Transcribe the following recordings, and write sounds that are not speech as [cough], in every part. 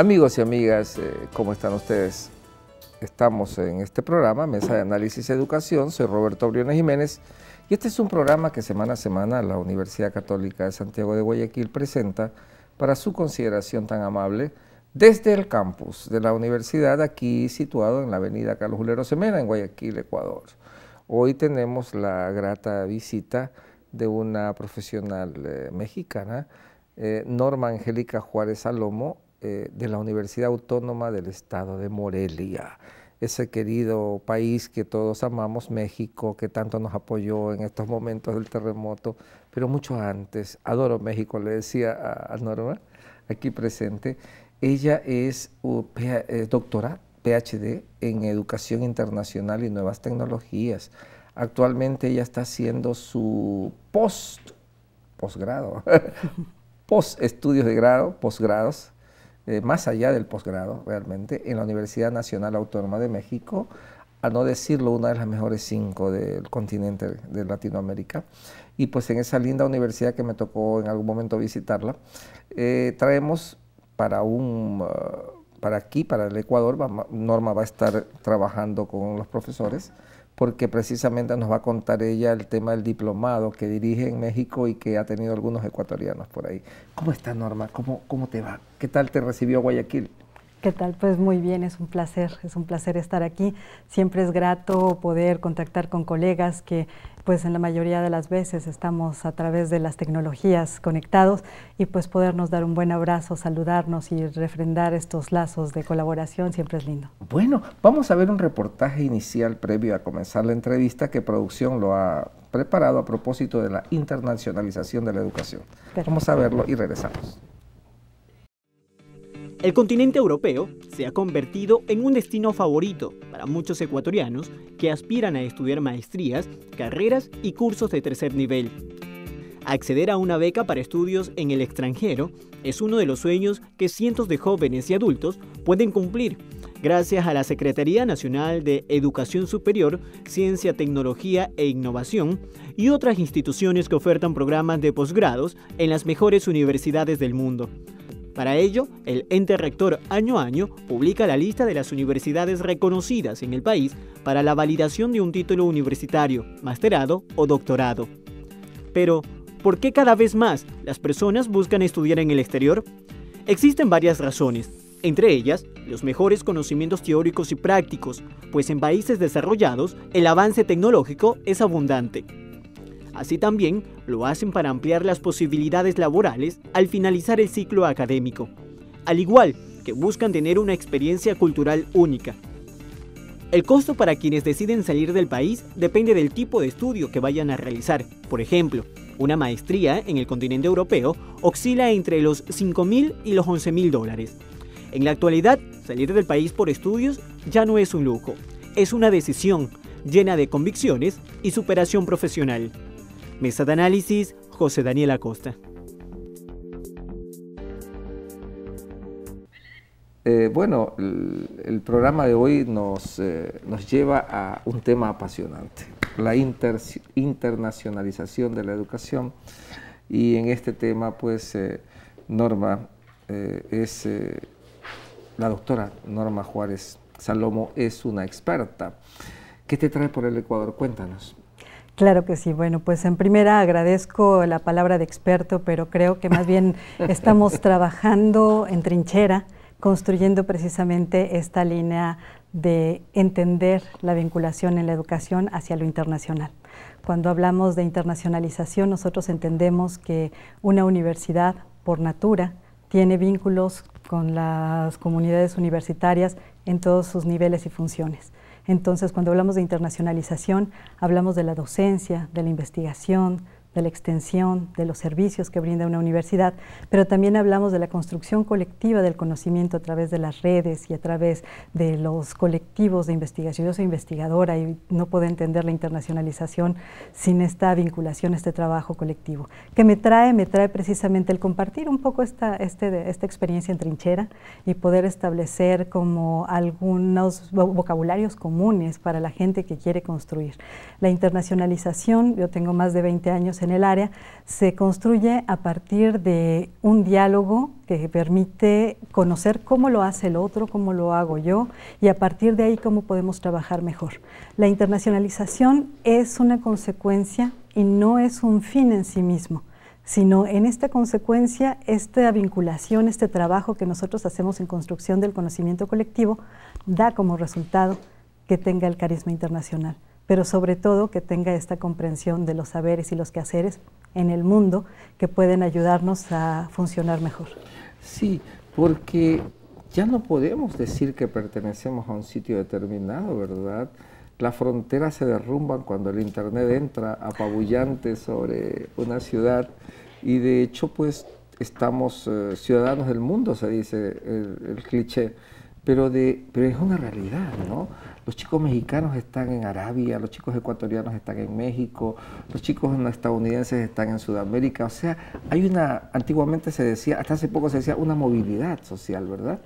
Amigos y amigas, eh, ¿cómo están ustedes? Estamos en este programa, Mesa de Análisis y Educación. Soy Roberto Briones Jiménez y este es un programa que semana a semana la Universidad Católica de Santiago de Guayaquil presenta para su consideración tan amable desde el campus de la universidad, aquí situado en la avenida Carlos Julero Semena, en Guayaquil, Ecuador. Hoy tenemos la grata visita de una profesional eh, mexicana, eh, Norma Angélica Juárez Salomo, eh, de la Universidad Autónoma del Estado de Morelia, ese querido país que todos amamos, México, que tanto nos apoyó en estos momentos del terremoto, pero mucho antes. Adoro México, le decía a, Norma, aquí presente. Ella es doctora, PhD, en Educación Internacional y Nuevas Tecnologías. Actualmente ella está haciendo su post, posgrado, [laughs] post estudios de grado, posgrados eh, más allá del posgrado realmente, en la Universidad Nacional Autónoma de México, a no decirlo, una de las mejores cinco del continente de Latinoamérica. Y pues en esa linda universidad que me tocó en algún momento visitarla, eh, traemos para un... Ah, para aquí, para el Ecuador, Norma va a estar trabajando con los profesores porque precisamente nos va a contar ella el tema del diplomado que dirige en México y que ha tenido algunos ecuatorianos por ahí. ¿Cómo está Norma? ¿Cómo, cómo te va? ¿Qué tal te recibió Guayaquil? ¿Qué tal? Pues muy bien, es un placer, es un placer estar aquí. Siempre es grato poder contactar con colegas que pues en la mayoría de las veces estamos a través de las tecnologías conectados y pues podernos dar un buen abrazo, saludarnos y refrendar estos lazos de colaboración siempre es lindo. Bueno, vamos a ver un reportaje inicial previo a comenzar la entrevista que producción lo ha preparado a propósito de la internacionalización de la educación. Vamos a verlo y regresamos. El continente europeo se ha convertido en un destino favorito para muchos ecuatorianos que aspiran a estudiar maestrías, carreras y cursos de tercer nivel. Acceder a una beca para estudios en el extranjero es uno de los sueños que cientos de jóvenes y adultos pueden cumplir gracias a la Secretaría Nacional de Educación Superior, Ciencia, Tecnología e Innovación y otras instituciones que ofertan programas de posgrados en las mejores universidades del mundo. Para ello, el ente rector año a año publica la lista de las universidades reconocidas en el país para la validación de un título universitario, masterado o doctorado. Pero, ¿por qué cada vez más las personas buscan estudiar en el exterior? Existen varias razones, entre ellas los mejores conocimientos teóricos y prácticos, pues en países desarrollados el avance tecnológico es abundante. Así también lo hacen para ampliar las posibilidades laborales al finalizar el ciclo académico, al igual que buscan tener una experiencia cultural única. El costo para quienes deciden salir del país depende del tipo de estudio que vayan a realizar. Por ejemplo, una maestría en el continente europeo oscila entre los 5.000 y los 11.000 dólares. En la actualidad, salir del país por estudios ya no es un lujo, es una decisión llena de convicciones y superación profesional. Mesa de análisis, José Daniel Acosta. Eh, bueno, el, programa de hoy nos, eh, nos, lleva a un tema apasionante, la internacionalización de la educación. Y en este tema, pues, eh, Norma es, la doctora Norma Juárez Salomo es una experta. ¿Qué te trae por el Ecuador? Cuéntanos. Claro que sí. Bueno, pues en primera agradezco la palabra de experto, pero creo que más bien [laughs] estamos trabajando en trinchera, construyendo precisamente esta línea de entender la vinculación en la educación hacia lo internacional. Cuando hablamos de internacionalización, nosotros entendemos que una universidad, por natura, tiene vínculos con las comunidades universitarias en todos sus niveles y funciones. Entonces, cuando hablamos de internacionalización, hablamos de la docencia, de la investigación, de la extensión, de los servicios que brinda una universidad, pero también hablamos de la construcción colectiva del conocimiento a través de las redes y a través de los colectivos de investigación. Yo soy investigadora y no puedo entender la internacionalización sin esta vinculación, este trabajo colectivo. que me trae? Me trae precisamente el compartir un poco esta, este, esta experiencia en trinchera y poder establecer como algunos vocabularios comunes para la gente que quiere construir. La internacionalización, yo tengo más de 20 años el área, se construye a partir de un diálogo que permite conocer cómo lo hace el otro, cómo lo hago yo y a partir de ahí cómo podemos trabajar mejor. La internacionalización es una consecuencia y no es un fin en sí mismo sino en esta consecuencia, esta vinculación, este trabajo que nosotros hacemos en construcción del conocimiento colectivo, da como resultado que tenga el carisma internacional pero sobre todo que tenga esta comprensión de los saberes y los quehaceres en el mundo que pueden ayudarnos a funcionar mejor. Sí, porque ya no podemos decir que pertenecemos a un sitio determinado, ¿verdad? Las fronteras se derrumban cuando el Internet entra apabullante sobre una ciudad y de hecho pues estamos eh, ciudadanos del mundo, se dice el, el cliché, pero, de, pero es una realidad, ¿no? Los chicos mexicanos están en Arabia, los chicos ecuatorianos están en México, los chicos estadounidenses están en Sudamérica. O sea, hay una, antiguamente se decía, hasta hace poco se decía, una movilidad social, ¿verdad?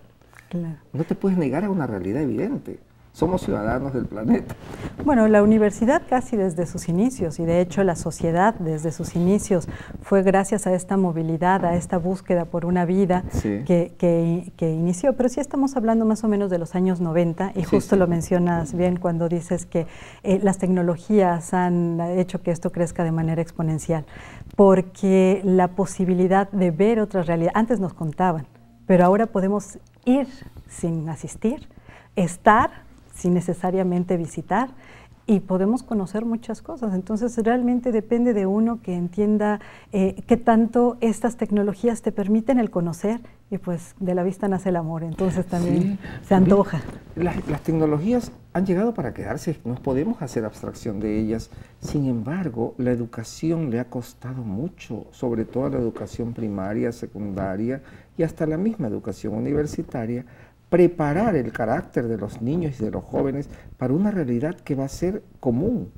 No te puedes negar a una realidad evidente somos ciudadanos del planeta. Bueno, la universidad casi desde sus inicios y de hecho la sociedad desde sus inicios fue gracias a esta movilidad, a esta búsqueda por una vida que, inició. Pero sí estamos hablando más o menos de los años 90 y justo lo mencionas bien cuando dices que eh, las tecnologías han hecho que esto crezca de manera exponencial, porque la posibilidad de ver otras realidades, antes nos contaban, pero ahora podemos ir sin asistir, estar sin necesariamente visitar y podemos conocer muchas cosas. Entonces realmente depende de uno que entienda eh, qué tanto estas tecnologías te permiten el conocer y pues de la vista nace el amor, entonces también se antoja. Las, tecnologías han llegado para quedarse, no podemos hacer abstracción de ellas. Sin embargo, la educación le ha costado mucho, sobre todo la educación primaria, secundaria y hasta la misma educación universitaria preparar el carácter de los niños y de los jóvenes para una realidad que va a ser común.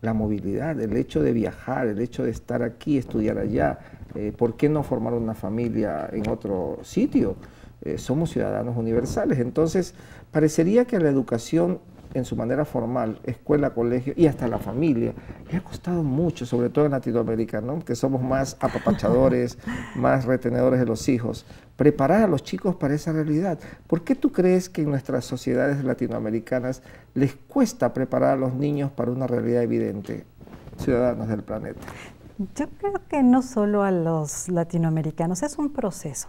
La movilidad, el hecho de viajar, el hecho de estar aquí, estudiar allá, eh, ¿por qué no formar una familia en otro sitio? Eh, somos ciudadanos universales. Entonces, parecería que la educación en su manera formal, escuela, colegio y hasta la familia, le ha costado mucho, sobre todo en Latinoamérica, ¿no? que somos más apapachadores, [laughs] más retenedores de los hijos preparar a los chicos para esa realidad. ¿Por qué tú crees que en nuestras sociedades latinoamericanas les cuesta preparar a los niños para una realidad evidente, ciudadanos del planeta? Yo creo que no solo a los latinoamericanos, es un proceso,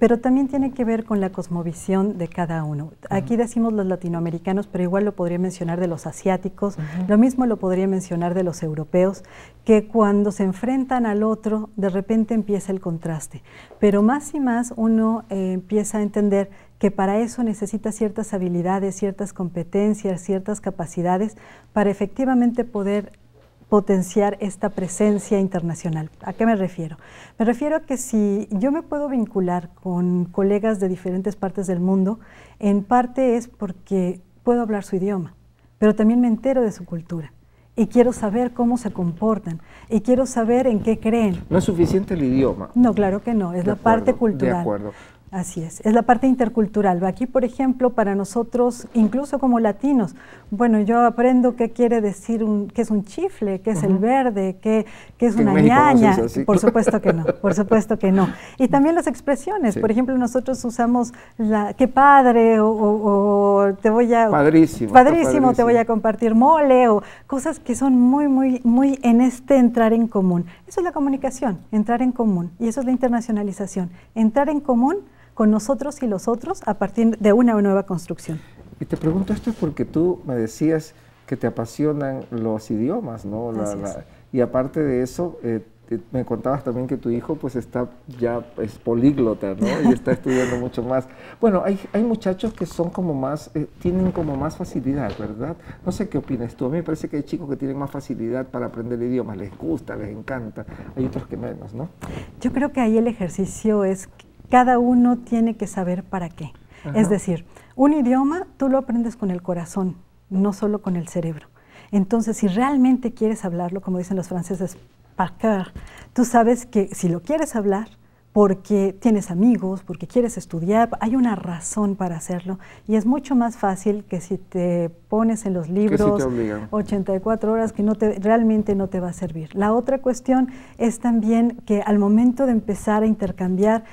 pero también tiene que ver con la cosmovisión de cada uno. Aquí decimos los latinoamericanos, pero igual lo podría mencionar de los asiáticos, lo mismo lo podría mencionar de los europeos, que cuando se enfrentan al otro, de repente empieza el contraste. Pero más y más uno eh, empieza a entender que para eso necesita ciertas habilidades, ciertas competencias, ciertas capacidades para efectivamente poder potenciar esta presencia internacional. ¿A qué me refiero? Me refiero a que si yo me puedo vincular con colegas de diferentes partes del mundo, en parte es porque puedo hablar su idioma, pero también me entero de su cultura y quiero saber cómo se comportan y quiero saber en qué creen. No es suficiente el idioma. No, claro que no, es la parte cultural. De acuerdo. Así es, es la parte intercultural. Aquí, por ejemplo, para nosotros, incluso como latinos, bueno, yo aprendo qué quiere decir un, qué es un chifle, qué es el verde, qué, qué es una ñaña. por supuesto que no, por [laughs] supuesto que no. Y también las expresiones. Por ejemplo, nosotros usamos la qué padre o, te voy a padrísimo, padrísimo, te voy a compartir mole o cosas que son muy, muy, muy en este entrar en común. Eso es la comunicación, entrar en común y eso es la internacionalización, entrar en común con nosotros y los otros a partir de una nueva construcción. Y te pregunto esto porque tú me decías que te apasionan los idiomas, ¿no? y aparte de eso, eh, me contabas también que tu hijo pues está ya es políglota, ¿no? Y está [laughs] estudiando mucho más. Bueno, hay, hay muchachos que son como más, eh, tienen como más facilidad, ¿verdad? No sé qué opinas tú. A mí me parece que hay chicos que tienen más facilidad para aprender idiomas, les gusta, les encanta. Hay otros que menos, ¿no? Yo creo que ahí el ejercicio es cada uno tiene que saber para qué. Es decir, un idioma tú lo aprendes con el corazón, no solo con el cerebro. Entonces, si realmente quieres hablarlo, como dicen los franceses, parker, tú sabes que si lo quieres hablar, porque tienes amigos, porque quieres estudiar, hay una razón para hacerlo y es mucho más fácil que si te pones en los libros 84 horas que no te, realmente no te va a servir. La otra cuestión es también que al momento de empezar a intercambiar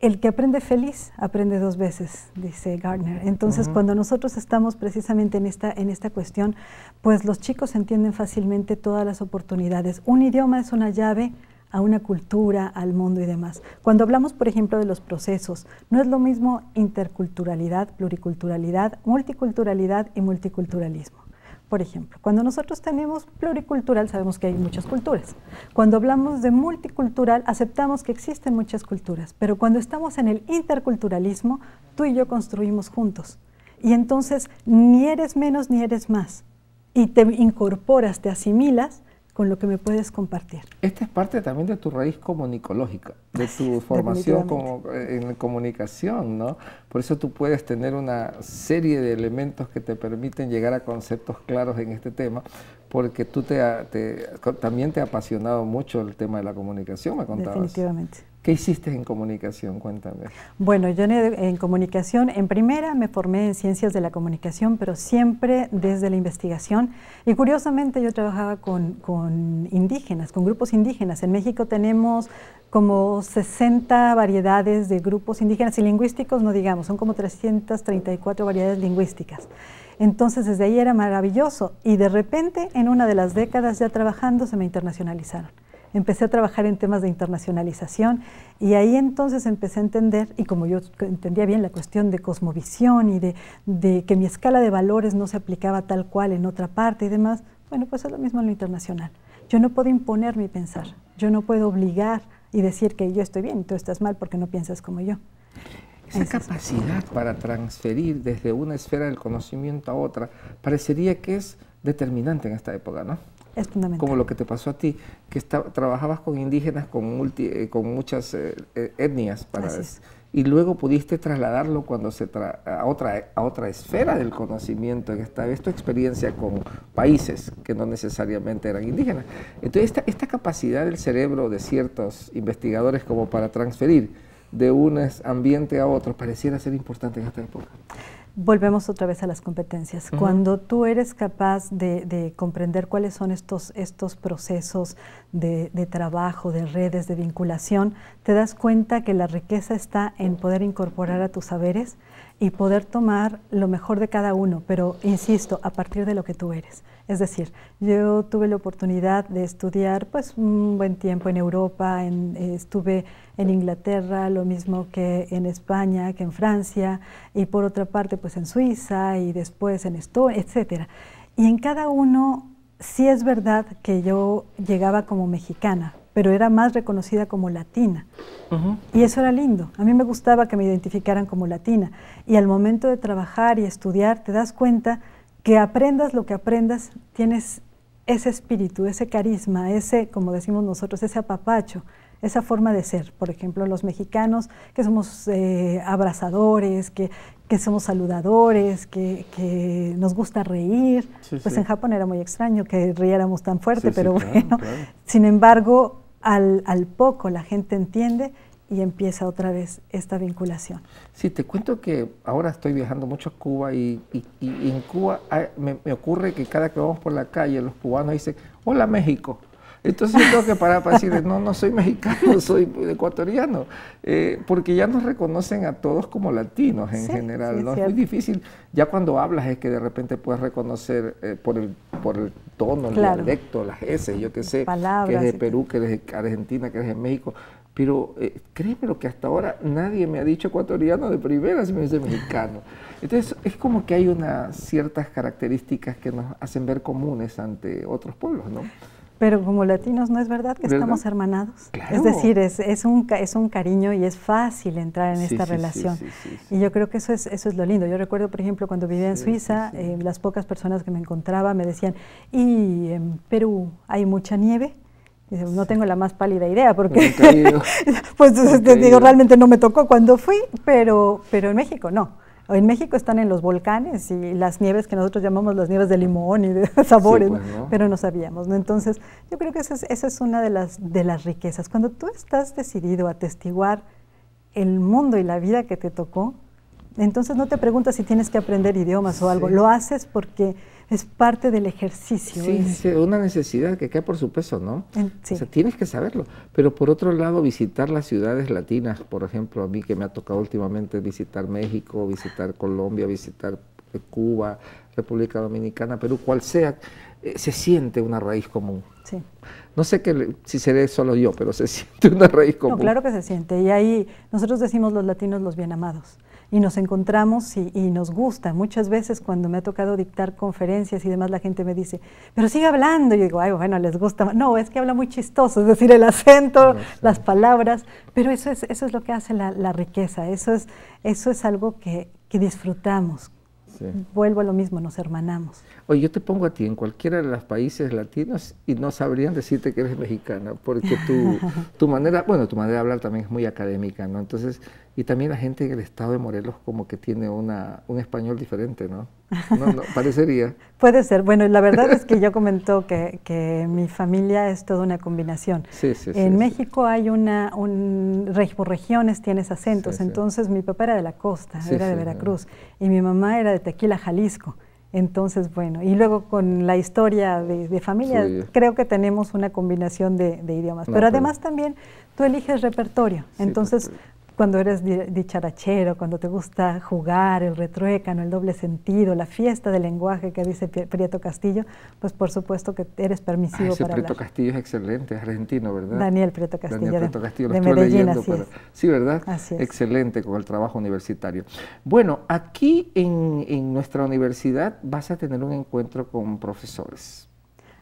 el que aprende feliz aprende dos veces, dice Gardner. Entonces, cuando nosotros estamos precisamente esta, en esta cuestión, pues los chicos entienden fácilmente todas las oportunidades. Un idioma es una llave a una cultura, al mundo y demás. Cuando hablamos, por ejemplo, de los procesos, no es lo mismo interculturalidad, pluriculturalidad, multiculturalidad y multiculturalismo. Por ejemplo, cuando nosotros tenemos pluricultural sabemos que hay muchas culturas. Cuando hablamos de multicultural aceptamos que existen muchas culturas, pero cuando estamos en el interculturalismo, tú y yo construimos juntos. Y entonces ni eres menos ni eres más. Y te incorporas, te asimilas con lo que me puedes compartir. Esta es parte también de tu raíz comunicológica, de tu formación como, en comunicación, ¿no? Por eso tú puedes tener una serie de elementos que te permiten llegar a conceptos claros en este tema, porque tú te, también te ha apasionado mucho el tema de la comunicación, me contabas. Definitivamente. ¿Qué hiciste en comunicación? Cuéntame. Bueno, yo en, comunicación, en primera me formé en ciencias de la comunicación, pero siempre desde la investigación. Y curiosamente yo trabajaba con indígenas, con grupos indígenas. En México tenemos como 60 variedades de grupos indígenas y lingüísticos, no digamos, son como 334 variedades lingüísticas. Entonces desde ahí era maravilloso y de repente en una de las décadas ya trabajando se me internacionalizaron empecé a trabajar en temas de internacionalización y ahí entonces empecé a entender, y como yo entendía bien la cuestión de cosmovisión y de, que mi escala de valores no se aplicaba tal cual en otra parte y demás, bueno, pues es lo mismo en lo internacional. Yo no puedo imponer mi pensar, yo no puedo obligar y decir que yo estoy bien y tú estás mal porque no piensas como yo. Esa capacidad para transferir desde una esfera del conocimiento a otra parecería que es determinante en esta época, ¿no? Como lo que te pasó a ti, que trabajabas con indígenas, con, eh, con muchas eh, eh, etnias. Para y luego pudiste trasladarlo cuando se a, otra, a otra esfera del conocimiento, que esta experiencia con países que no necesariamente eran indígenas. Entonces, esta, esta capacidad del cerebro de ciertos investigadores como para transferir de un ambiente a otro pareciera ser importante en esta época. Volvemos otra vez a las competencias. Cuando tú eres capaz de, comprender cuáles son estos, procesos de, trabajo, de redes, de vinculación, te das cuenta que la riqueza está en poder incorporar a tus saberes y poder tomar lo mejor de cada uno, pero insisto, a partir de lo que tú eres. Es decir, yo tuve la oportunidad de estudiar pues un buen tiempo en Europa, estuve en Inglaterra, lo mismo que en España, que en Francia, y por otra parte pues en Suiza y después en Estonia, etc. Y en cada uno sí es verdad que yo llegaba como mexicana, pero era más reconocida como latina. Y eso era lindo. A mí me gustaba que me identificaran como latina. Y al momento de trabajar y estudiar te das cuenta que aprendas lo que aprendas, tienes ese espíritu, ese carisma, ese, como decimos nosotros, ese apapacho, esa forma de ser. Por ejemplo, los mexicanos que somos eh, abrazadores, que, que, somos saludadores, que, que nos gusta reír. pues en Japón era muy extraño que riéramos tan fuerte, pero bueno. Sin embargo, al, al poco la gente entiende y empieza otra vez esta vinculación. Sí, te cuento que ahora estoy viajando mucho a Cuba y, en Cuba me, ocurre que cada que vamos por la calle los cubanos dicen, hola México. Entonces yo tengo que parar para decir, no, no soy mexicano, [laughs] soy ecuatoriano, eh, porque ya nos reconocen a todos como latinos en general, ¿no? Es, muy difícil, ya cuando hablas es que de repente puedes reconocer eh, por, el, por tono, el dialecto, las S, yo qué sé, que eres de Perú, que eres de Argentina, que eres de México, pero eh, créeme lo que hasta ahora nadie me ha dicho ecuatoriano de primera, si me dice mexicano. Entonces es como que hay unas ciertas características que nos hacen ver comunes ante otros pueblos, ¿no? Pero como latinos no es verdad que estamos hermanados. Es decir, es, es, un, es un cariño y es fácil entrar en esta relación. y yo creo que eso es, eso es lo lindo. Yo recuerdo, por ejemplo, cuando vivía en Suiza, eh, las pocas personas que me encontraba me decían, y en Perú hay mucha nieve no tengo la más pálida idea porque, [laughs] pues este, digo, realmente no me tocó cuando fui, pero, pero en México no. En México están en los volcanes y las nieves que nosotros llamamos las nieves de limón y de [laughs] sabores, pues, pero no sabíamos. ¿no? Entonces, yo creo que esa es, una de las, de las riquezas. Cuando tú estás decidido a testiguar el mundo y la vida que te tocó, entonces no te preguntas si tienes que aprender idiomas o algo, lo haces porque es parte del ejercicio. Sí, es una necesidad que cae por su peso, ¿no? O sea, tienes que saberlo. Pero por otro lado, visitar las ciudades latinas, por ejemplo, a mí que me ha tocado últimamente visitar México, visitar Colombia, visitar eh, Cuba, República Dominicana, Perú, cual sea, eh, se siente una raíz común. Sí. No sé que, si seré solo yo, pero se [laughs] siente una raíz común. claro que se siente. Y ahí nosotros decimos los latinos los bien amados y nos encontramos y, nos gusta. Muchas veces cuando me ha tocado dictar conferencias y demás, la gente me dice, pero sigue hablando. Yo digo, ay, bueno, les gusta. No, es que habla muy chistoso, es decir, el acento, las palabras, pero eso es, eso es lo que hace la, riqueza, eso es, eso es algo que, disfrutamos. Vuelvo a lo mismo, nos hermanamos. Oye, yo te pongo a ti en cualquiera de los países latinos y no sabrían decirte que eres mexicana, porque tu, [laughs] tu manera, bueno, tu manera de hablar también es muy académica, ¿no? Entonces, y también la gente en el estado de Morelos como que tiene una, un español diferente, ¿no? [laughs] parecería. Puede ser. Bueno, la verdad es que yo comentó que, que mi familia es toda una combinación. Sí, sí, en México hay una, un, por regiones tienes acentos, entonces mi papá era de la costa, era de Veracruz, y mi mamá era de Tequila, Jalisco. Entonces, bueno, y luego con la historia de, familia, creo que tenemos una combinación de, idiomas. pero además también tú eliges repertorio. entonces, cuando eres dicharachero, cuando te gusta jugar, el retruécano, el doble sentido, la fiesta del lenguaje que dice Prieto Castillo, pues por supuesto que eres permisivo ah, ese Prieto Castillo es excelente, es argentino, ¿verdad? Daniel Prieto Castillo. Prieto Castillo, de, lo Medellín, así Sí, ¿verdad? Excelente con el trabajo universitario. Bueno, aquí en, en nuestra universidad vas a tener un encuentro con profesores.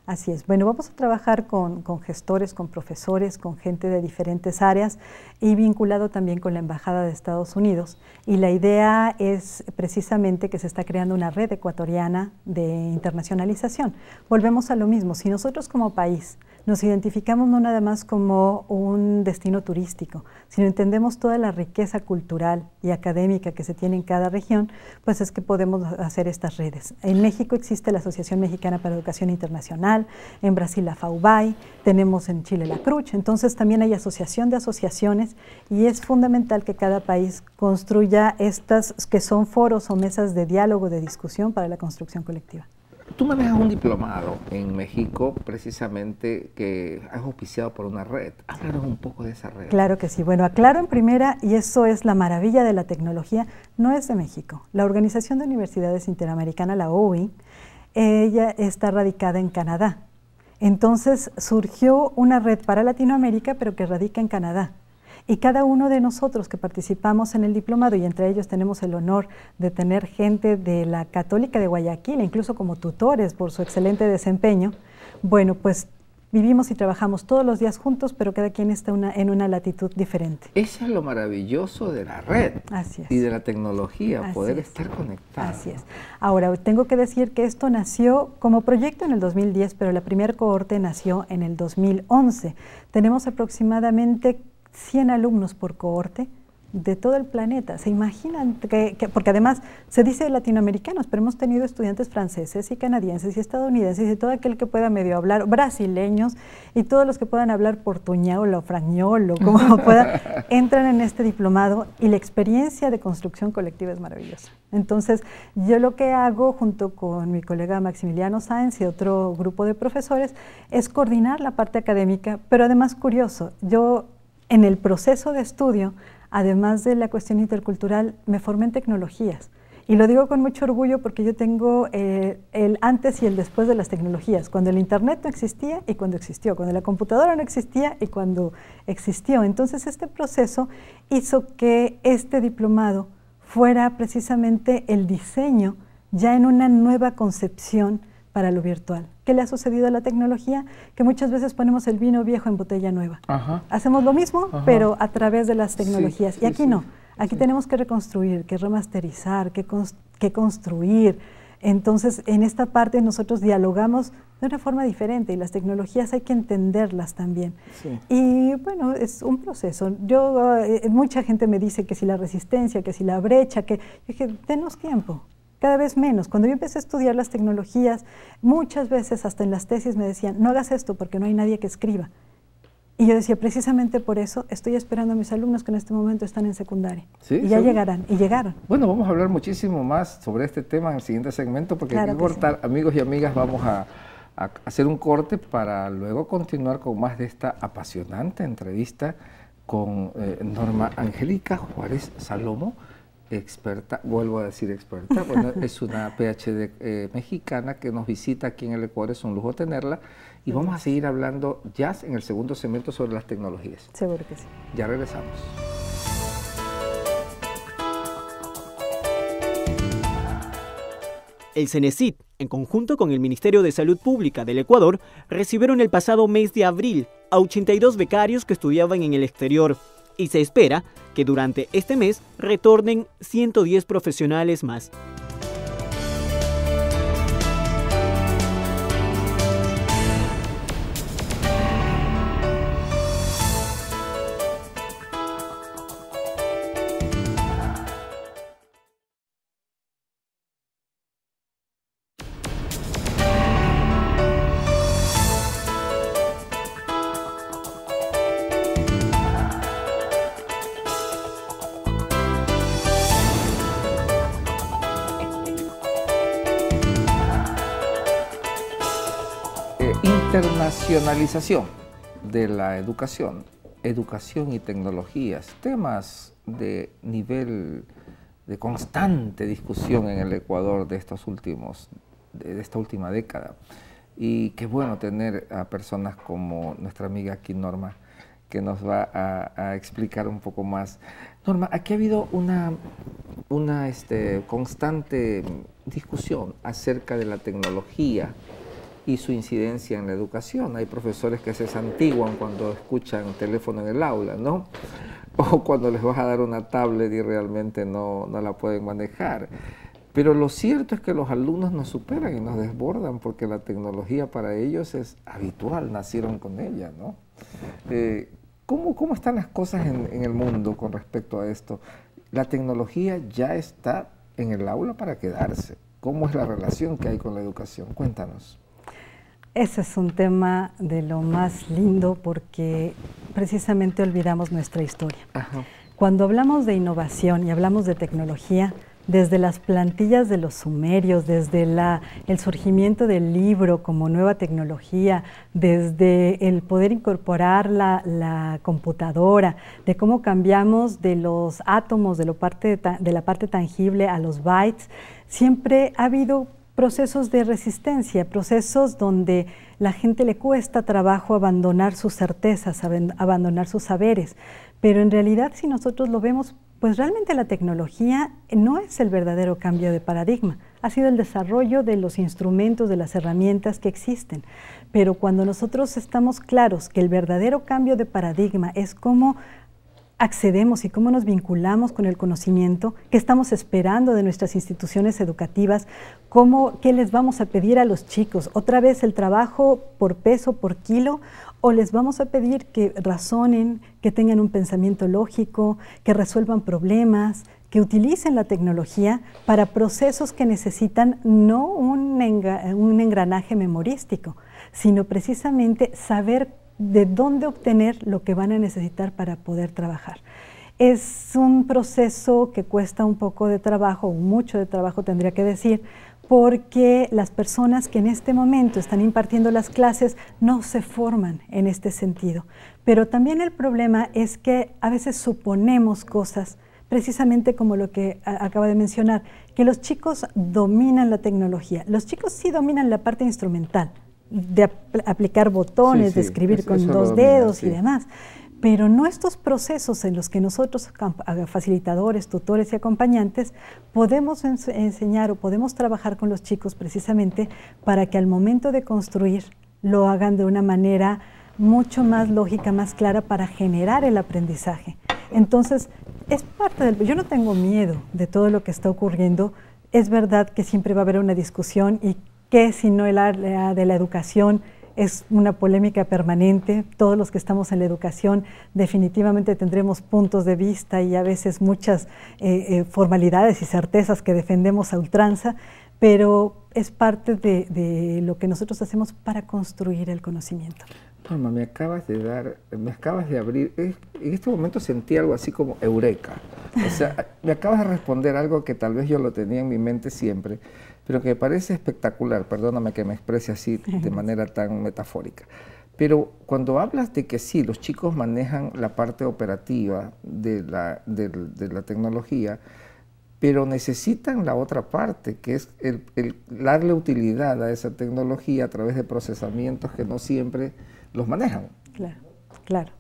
Así es. Bueno, vamos a trabajar con, con, gestores, con profesores, con gente de diferentes áreas y vinculado también con la Embajada de Estados Unidos. Y la idea es precisamente que se está creando una red ecuatoriana de internacionalización. Volvemos a lo mismo. Si nosotros como país nos identificamos no nada más como un destino turístico, sino entendemos toda la riqueza cultural y académica que se tiene en cada región, pues es que podemos hacer estas redes. En México existe la Asociación Mexicana para Educación Internacional, en Brasil la FAUBAI, tenemos en Chile la CRUCH, entonces también hay asociación de asociaciones y es fundamental que cada país construya estas que son foros o mesas de diálogo, de discusión para la construcción colectiva tú manejas un diplomado en México, precisamente que has auspiciado por una red. Háblanos un poco de esa red. Claro que sí. Bueno, aclaro en primera, y eso es la maravilla de la tecnología, no es de México. La Organización de Universidades Interamericana, la OI, ella está radicada en Canadá. Entonces surgió una red para Latinoamérica, pero que radica en Canadá. Y cada uno de nosotros que participamos en el diplomado, y entre ellos tenemos el honor de tener gente de la Católica de Guayaquil, incluso como tutores por su excelente desempeño, bueno, pues vivimos y trabajamos todos los días juntos, pero cada quien está una, en una latitud diferente. Eso es lo maravilloso de la red Así es. y de la tecnología, poder estar conectados. Así es. Ahora, tengo que decir que esto nació como proyecto en el 2010, pero la primer cohorte nació en el 2011. Tenemos aproximadamente 100 alumnos por cohorte de todo el planeta. ¿Se imaginan? Que, porque además se dice latinoamericanos, pero hemos tenido estudiantes franceses y canadienses y estadounidenses y todo aquel que pueda medio hablar, brasileños y todos los que puedan hablar portuñol o frañol o como [laughs] pueda, entran en este diplomado y la experiencia de construcción colectiva es maravillosa. Entonces, yo lo que hago junto con mi colega Maximiliano Sáenz y otro grupo de profesores es coordinar la parte académica, pero además curioso, yo en el proceso de estudio, además de la cuestión intercultural, me formé en tecnologías. Y lo digo con mucho orgullo porque yo tengo eh, el antes y el después de las tecnologías, cuando el Internet no existía y cuando existió, cuando la computadora no existía y cuando existió. Entonces este proceso hizo que este diplomado fuera precisamente el diseño ya en una nueva concepción para lo virtual. ¿Qué le ha sucedido a la tecnología? Que muchas veces ponemos el vino viejo en botella nueva. Hacemos lo mismo, pero a través de las tecnologías. y aquí no. Aquí tenemos que reconstruir, que remasterizar, que, que construir. Entonces, en esta parte nosotros dialogamos de una forma diferente y las tecnologías hay que entenderlas también. Y bueno, es un proceso. Yo, eh, mucha gente me dice que si la resistencia, que si la brecha, que yo dije, denos tiempo cada vez menos. Cuando yo empecé a estudiar las tecnologías, muchas veces hasta en las tesis me decían, no hagas esto porque no hay nadie que escriba. Y yo decía, precisamente por eso estoy esperando a mis alumnos que en este momento están en secundaria. y ya llegarán, y llegaron. Bueno, vamos a hablar muchísimo más sobre este tema en el siguiente segmento, porque claro cortar, amigos y amigas, vamos a, hacer un corte para luego continuar con más de esta apasionante entrevista con eh, Norma Angélica Juárez Salomo experta, vuelvo a decir experta, [laughs] es una PhD eh, mexicana que nos visita aquí en el Ecuador, es un lujo tenerla, y vamos a seguir hablando ya en el segundo segmento sobre las tecnologías. Seguro que sí. Ya regresamos. El Cenecit, en conjunto con el Ministerio de Salud Pública del Ecuador, recibieron el pasado mes de abril a 82 becarios que estudiaban en el exterior y se espera que durante este mes retornen 110 profesionales más. de la educación, educación y tecnologías, temas de nivel de constante discusión en el Ecuador de estos últimos, de esta última década. Y qué bueno tener a personas como nuestra amiga aquí Norma, que nos va a, explicar un poco más. Norma, aquí ha habido una, una este, constante discusión acerca de la tecnología, y su incidencia en la educación. Hay profesores que se santiguan cuando escuchan teléfono en el aula, ¿no? [laughs] O cuando les vas a dar una tablet y realmente no, no la pueden manejar. Pero lo cierto es que los alumnos nos superan y nos desbordan porque la tecnología para ellos es habitual, nacieron con ella, ¿no? Eh, ¿cómo, ¿cómo, están las cosas en el mundo con respecto a esto? La tecnología ya está en el aula para quedarse. ¿Cómo es la relación que hay con la educación? Cuéntanos. Ese es un tema de lo más lindo porque precisamente olvidamos nuestra historia. Cuando hablamos de innovación y hablamos de tecnología, desde las plantillas de los sumerios, desde el surgimiento del libro como nueva tecnología, desde el poder incorporar la, computadora, de cómo cambiamos de los átomos, de, de la parte tangible a los bytes, siempre ha habido procesos de resistencia, procesos donde la gente le cuesta trabajo abandonar sus certezas, abandonar sus saberes. Pero en realidad, si nosotros lo vemos, pues realmente la tecnología no es el verdadero cambio de paradigma, ha sido el desarrollo de los instrumentos, de las herramientas que existen. Pero cuando nosotros estamos claros que el verdadero cambio de paradigma es como accedemos y cómo nos vinculamos con el conocimiento, qué estamos esperando de nuestras instituciones educativas, cómo, qué les vamos a pedir a los chicos, otra vez el trabajo por peso, por kilo, o les vamos a pedir que razonen, que tengan un pensamiento lógico, que resuelvan problemas, que utilicen la tecnología para procesos que necesitan no un, engranaje memorístico, sino precisamente saber de dónde obtener lo que van a necesitar para poder trabajar. Es un proceso que cuesta un poco de trabajo, mucho de trabajo tendría que decir, porque las personas que en este momento están impartiendo las clases no se forman en este sentido. Pero también el problema es que a veces suponemos cosas, precisamente como lo que acaba de mencionar, que los chicos dominan la tecnología. Los chicos sí dominan la parte instrumental, de aplicar botones, de escribir con dos dedos y demás. Pero no estos procesos en los que nosotros, facilitadores, tutores y acompañantes, podemos enseñar o podemos trabajar con los chicos precisamente para que al momento de construir lo hagan de una manera mucho más lógica, más clara para generar el aprendizaje. Entonces, es parte del... Yo no tengo miedo de todo lo que está ocurriendo, es verdad que siempre va a haber una discusión y si no el área de la educación? Es una polémica permanente. Todos los que estamos en la educación definitivamente tendremos puntos de vista y a veces muchas eh, eh, formalidades y certezas que defendemos a ultranza, pero es parte de, de lo que nosotros hacemos para construir el conocimiento. Norma, me acabas de dar, me acabas de abrir. En este momento sentí algo así como eureka. O sea, [laughs] me acabas de responder algo que tal vez yo lo tenía en mi mente siempre, pero que parece espectacular, perdóname que me exprese así de manera tan metafórica. Pero cuando hablas de que sí, los chicos manejan la parte operativa de la, de, la tecnología, pero necesitan la otra parte, que es el darle utilidad a esa tecnología a través de procesamientos que no siempre los manejan. Claro, claro.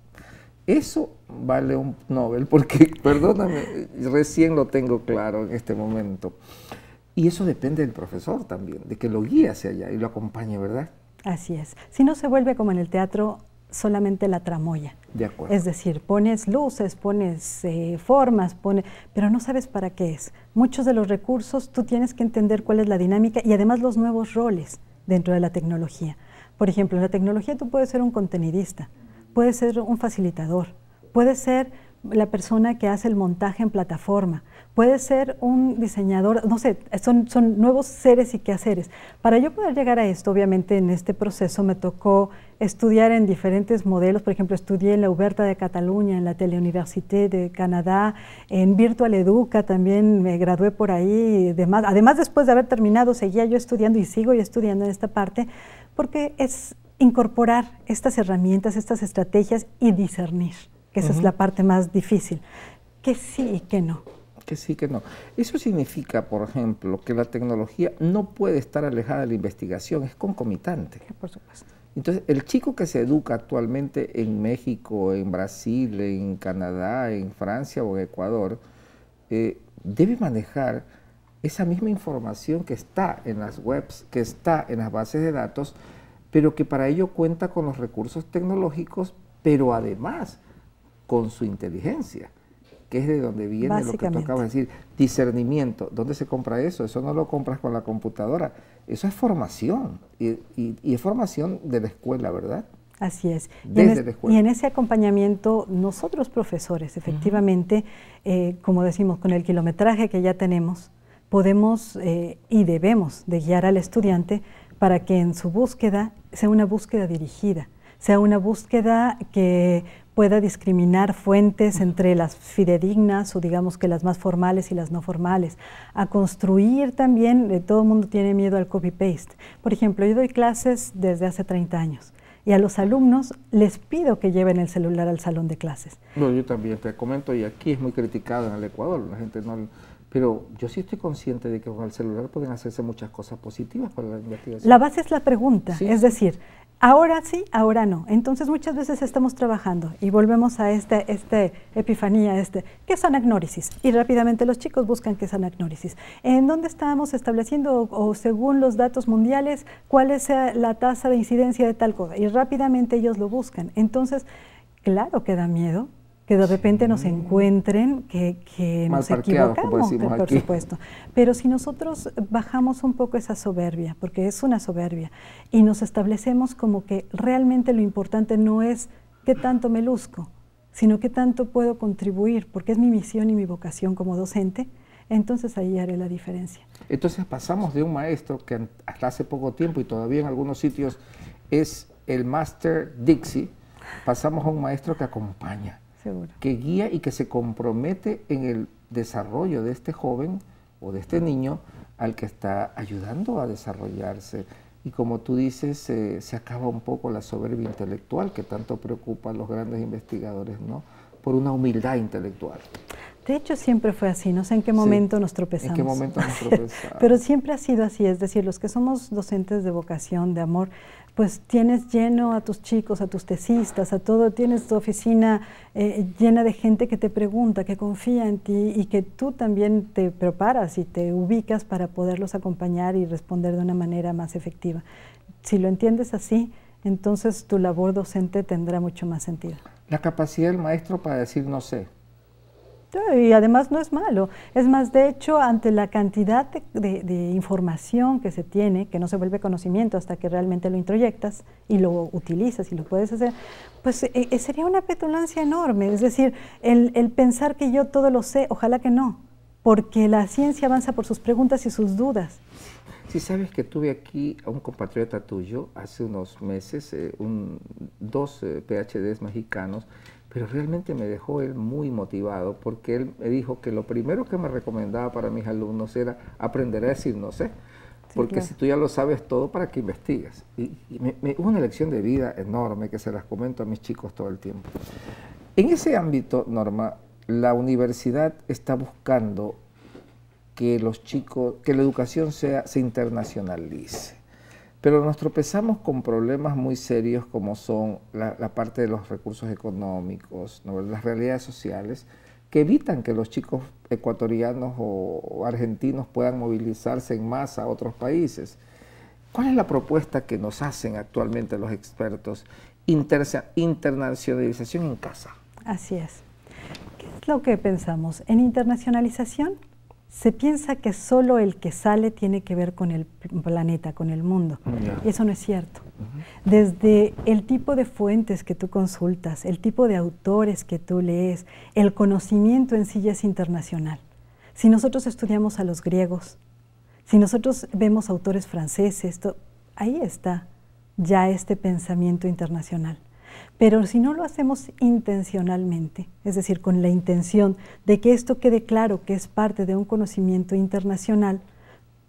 Eso vale un Nobel, porque, [laughs] perdóname, recién lo tengo claro en este momento. Y eso depende del profesor también, de que lo guíe hacia allá y lo acompañe, ¿verdad? Así es. Si no se vuelve como en el teatro solamente la tramoya. De acuerdo. Es decir, pones luces, pones eh, formas, pero no sabes para qué es. Muchos de los recursos tú tienes que entender cuál es la dinámica y además los nuevos roles dentro de la tecnología. Por ejemplo, en la tecnología tú puedes ser un contenidista, puedes ser un facilitador, puedes ser la persona que hace el montaje en plataforma, puede ser un diseñador, no sé, son, son nuevos seres y quehaceres. Para yo poder llegar a esto, obviamente en este proceso me tocó estudiar en diferentes modelos, por ejemplo, estudié en la Uberta de Cataluña, en la Teleuniversité de Canadá, en Virtual Educa también me gradué por ahí, y demás. además después de haber terminado seguía yo estudiando y sigo yo estudiando en esta parte, porque es incorporar estas herramientas, estas estrategias y discernir, que esa es la parte más difícil, que sí y que no que sí, que no. Eso significa, por ejemplo, que la tecnología no puede estar alejada de la investigación, es concomitante. Por supuesto. Entonces, el chico que se educa actualmente en México, en Brasil, en Canadá, en Francia o en Ecuador, eh, debe manejar esa misma información que está en las webs, que está en las bases de datos, pero que para ello cuenta con los recursos tecnológicos, pero además con su inteligencia que es de donde viene lo que tú acabas de decir. Discernimiento, ¿dónde se compra eso? Eso no lo compras con la computadora, eso es formación, y, es formación de la escuela, ¿verdad? Así es. Desde y, en y en, ese acompañamiento, nosotros profesores, efectivamente, eh, como decimos, con el kilometraje que ya tenemos, podemos eh, y debemos de guiar al estudiante para que en su búsqueda sea una búsqueda dirigida, sea una búsqueda que pueda discriminar fuentes entre las fidedignas o digamos que las más formales y las no formales, a construir también, eh, todo el mundo tiene miedo al copy-paste. Por ejemplo, yo doy clases desde hace 30 años y a los alumnos les pido que lleven el celular al salón de clases. No, yo también te comento y aquí es muy criticado en el Ecuador, la gente no... Pero yo sí estoy consciente de que con el celular pueden hacerse muchas cosas positivas para la investigación. La base es la pregunta, es decir, ahora sí, ahora no. Entonces muchas veces estamos trabajando y volvemos a esta este epifanía, este, ¿qué es anagnórisis? Y rápidamente los chicos buscan qué es anagnórisis. ¿En dónde estamos estableciendo o según los datos mundiales cuál es eh, la tasa de incidencia de tal cosa? Y rápidamente ellos lo buscan. Entonces, claro que da miedo, que de repente nos mm. encuentren que, nos equivocamos, eh, por [laughs] supuesto. Pero si nosotros bajamos un poco esa soberbia, porque es una soberbia, y nos establecemos como que realmente lo importante no es qué tanto me luzco, sino qué tanto puedo contribuir, porque es mi misión y mi vocación como docente, entonces ahí haré la diferencia. Entonces pasamos de un maestro que hasta hace poco tiempo y todavía en algunos sitios es el Master Dixie, pasamos a un maestro que acompaña que guía y que se compromete en el desarrollo de este joven o de este niño al que está ayudando a desarrollarse. Y como tú dices, eh, se acaba un poco la soberbia intelectual que tanto preocupa a los grandes investigadores, ¿no? Por una humildad intelectual. De hecho, siempre fue así. No sé en qué momento nos tropezamos. momento [laughs] Pero siempre ha sido así. Es decir, los que somos docentes de vocación, de amor, pues tienes lleno a tus chicos, a tus tesistas, a todo, tienes tu oficina eh, llena de gente que te pregunta, que confía en ti y que tú también te preparas y te ubicas para poderlos acompañar y responder de una manera más efectiva. Si lo entiendes así, entonces tu labor docente tendrá mucho más sentido. La capacidad del maestro para decir no sé, y además no es malo. Es más, de hecho, ante la cantidad de, información que se tiene, que no se vuelve conocimiento hasta que realmente lo introyectas y lo utilizas y lo puedes hacer, pues eh, eh, sería una petulancia enorme. Es decir, el, el pensar que yo todo lo sé, ojalá que no, porque la ciencia avanza por sus preguntas y sus dudas. Si sabes que tuve aquí a un compatriota tuyo hace unos meses, eh, dos eh, PhDs mexicanos, pero realmente me dejó él muy motivado porque él me dijo que lo primero que me recomendaba para mis alumnos era aprender a decir no sé, porque si tú ya lo sabes todo, ¿para que investigas? Y, me, una lección de vida enorme que se las comento a mis chicos todo el tiempo. En ese ámbito, Norma, la universidad está buscando que los chicos, que la educación sea, se internacionalice. Pero nos tropezamos con problemas muy serios como son la, parte de los recursos económicos, las realidades sociales, que evitan que los chicos ecuatorianos o, argentinos puedan movilizarse en masa a otros países. ¿Cuál es la propuesta que nos hacen actualmente los expertos? internacionalización en casa. Así es. ¿Qué es lo que pensamos? En internacionalización se piensa que solo el que sale tiene que ver con el planeta, con el mundo. Y eso no es cierto. Desde el tipo de fuentes que tú consultas, el tipo de autores que tú lees, el conocimiento en sí ya es internacional. Si nosotros estudiamos a los griegos, si nosotros vemos autores franceses, ahí está ya este pensamiento internacional. Pero si no lo hacemos intencionalmente, es decir, con la intención de que esto quede claro que es parte de un conocimiento internacional,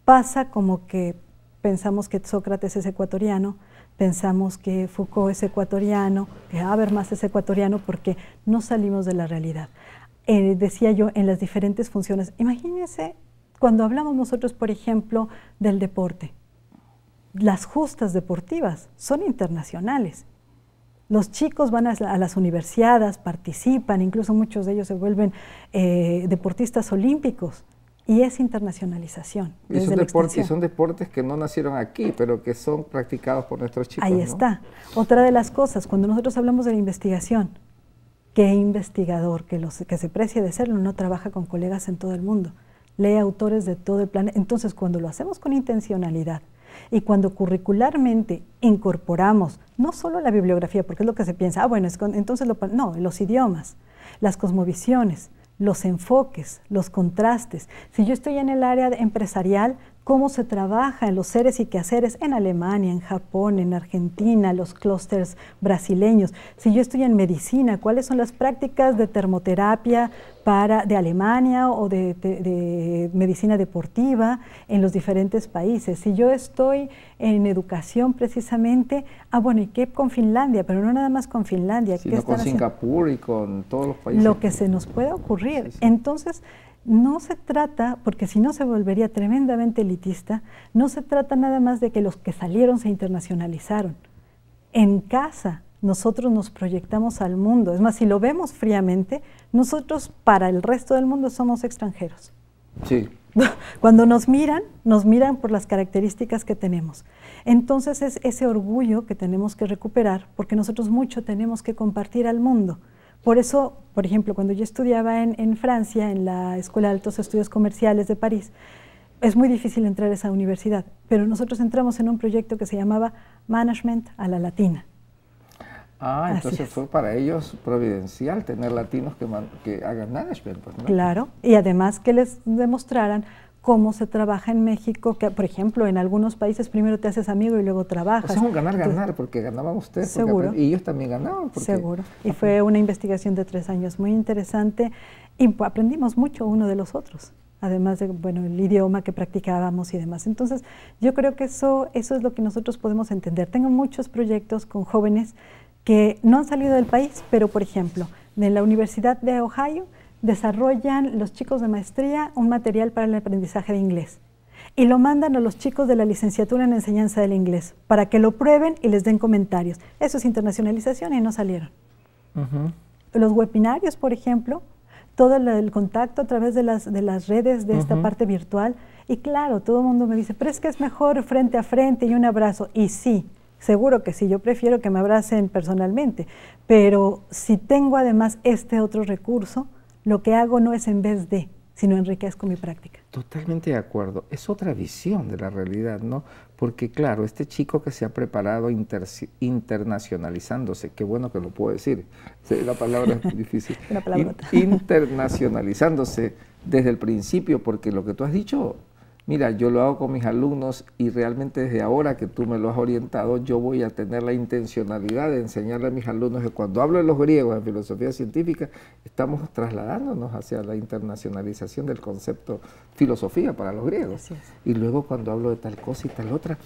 pasa como que pensamos que Sócrates es ecuatoriano, pensamos que Foucault es ecuatoriano, que Habermas es ecuatoriano, porque no salimos de la realidad. Eh, decía yo, en las diferentes funciones, imagínense cuando hablamos nosotros, por ejemplo, del deporte. Las justas deportivas son internacionales los chicos van a, las universidades, participan, incluso muchos de ellos se vuelven eh, deportistas olímpicos. Y es internacionalización. Y son, deportes, que no nacieron aquí, pero que son practicados por nuestros chicos. Ahí está. Otra de las cosas, cuando nosotros hablamos de la investigación, que investigador que, que se precie de serlo no trabaja con colegas en todo el mundo, lee autores de todo el planeta. Entonces, cuando lo hacemos con intencionalidad, y cuando curricularmente incorporamos no solo la bibliografía, porque es lo que se piensa, ah, bueno, es entonces lo, no, los idiomas, las cosmovisiones, los enfoques, los contrastes. Si yo estoy en el área empresarial, cómo se trabaja en los seres y quehaceres en Alemania, en Japón, en Argentina, los clústeres brasileños. Si yo estoy en medicina, ¿cuáles son las prácticas de termoterapia para, de Alemania o de, medicina deportiva en los diferentes países? Si yo estoy en educación precisamente, ah bueno, ¿y qué con Finlandia? Pero no nada más con Finlandia. Sino con Singapur y con todos los países. Lo que se nos pueda ocurrir. Entonces, no se trata, porque si no se volvería tremendamente elitista, no se trata nada más de que los que salieron se internacionalizaron. En casa nosotros nos proyectamos al mundo. Es más, si lo vemos fríamente, nosotros para el resto del mundo somos extranjeros. Sí. [laughs] Cuando nos miran, nos miran por las características que tenemos. Entonces es ese orgullo que tenemos que recuperar, porque nosotros mucho tenemos que compartir al mundo. Por eso, por ejemplo, cuando yo estudiaba en, Francia, en la Escuela de Altos Estudios Comerciales de París, es muy difícil entrar a esa universidad, pero nosotros entramos en un proyecto que se llamaba Management a la Latina. Ah, entonces fue para ellos providencial tener latinos que, que hagan management. Pues, ¿no? Claro, y además que les demostraran cómo se trabaja en México, que por ejemplo en algunos países primero te haces amigo y luego trabajas. es un ganar-ganar, porque ganaban ustedes y ellos también ganaban. Seguro. Y fue una investigación de tres años muy interesante y aprendimos mucho uno de los otros además de bueno, el idioma que practicábamos y demás. Entonces, yo creo que eso, eso es lo que nosotros podemos entender. Tengo muchos proyectos con jóvenes que no han salido del país, pero por ejemplo, de la Universidad de Ohio, desarrollan los chicos de maestría un material para el aprendizaje de inglés y lo mandan a los chicos de la licenciatura en enseñanza del inglés para que lo prueben y les den comentarios. Eso es internacionalización y no salieron. Los webinarios, por ejemplo, todo el contacto a través de las, redes de esta parte virtual. Y claro, todo el mundo me dice, pero es que es mejor frente a frente y un abrazo. Y sí, Seguro que sí, yo prefiero que me abracen personalmente, pero si tengo además este otro recurso, lo que hago no es en vez de, sino enriquezco mi práctica. Totalmente de acuerdo. Es otra visión de la realidad, ¿no? Porque claro, este chico que se ha preparado internacionalizándose, qué bueno que lo puedo decir, [laughs] la palabra es difícil, la [laughs] internacionalizándose desde el principio, porque lo que tú has dicho mira, yo lo hago con mis alumnos y realmente desde ahora que tú me lo has orientado, yo voy a tener la intencionalidad de enseñarle a mis alumnos que cuando hablo de los griegos en filosofía científica, estamos trasladándonos hacia la internacionalización del concepto filosofía para los griegos. Y luego cuando hablo de tal cosa y tal otra,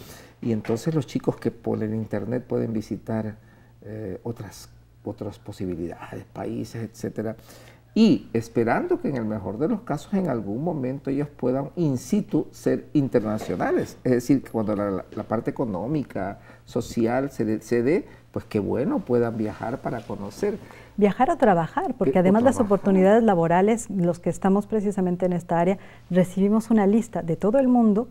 y entonces los chicos que por el internet pueden visitar eh, otras, otras posibilidades, países, etcétera y esperando que en el mejor de los casos en algún momento ellos puedan in situ ser internacionales. Es decir, cuando la, parte económica, social se, dé, pues qué bueno puedan viajar para conocer. Viajar a trabajar, porque además las oportunidades laborales, los que estamos precisamente en esta área, recibimos una lista de todo el mundo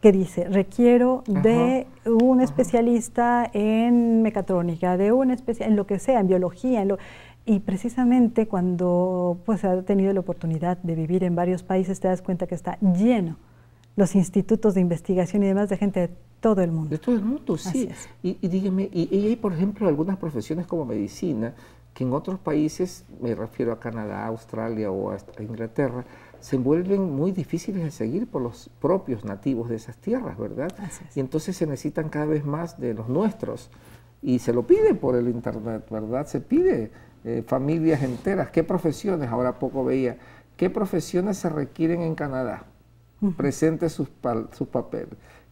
que dice, requiero de un especialista en mecatrónica, de un especialista en lo que sea, en biología, en lo y precisamente cuando pues, ha tenido la oportunidad de vivir en varios países, te das cuenta que está lleno los institutos de investigación y demás de gente de todo el mundo. De todo el mundo, sí. Y, dígame, y, hay, por ejemplo, algunas profesiones como medicina, que en otros países, me refiero a Canadá, Australia o a Inglaterra, se vuelven muy difíciles de seguir por los propios nativos de esas tierras, ¿verdad? Y entonces se necesitan cada vez más de los nuestros. Y se lo pide por el Internet, ¿verdad? Se pide eh, familias enteras. ¿Qué profesiones? Ahora poco veía. ¿Qué profesiones se requieren en Canadá? Presente sus, papel,